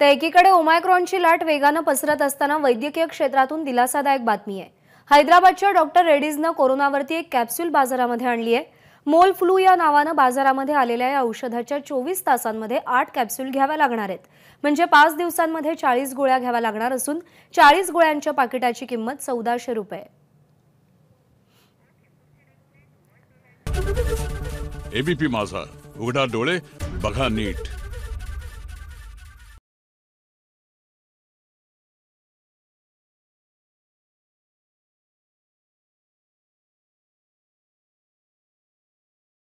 तर एकीकडे ओमायक्रॉनची लाट वेगानं पसरत असताना वैद्यकीय क्षेत्रातून दिलासादायक बातमी आहे हैदराबादच्या डॉक्टर रेड्डीजनं कोरोनावरती एक कॅप्सूल बाजारामध्ये आणली आहे मोल फ्लू या नावानं बाजारामध्ये आलेल्या या औषधाच्या चोवीस तासांमध्ये आठ कॅप्स्युल घ्याव्या लागणार आहेत म्हणजे पाच दिवसांमध्ये चाळीस गोळ्या घ्याव्या लागणार असून चाळीस गोळ्यांच्या पाकिटाची किंमत चौदाशे रुपये एबीपी माझा उघडा डोळे बघा नीट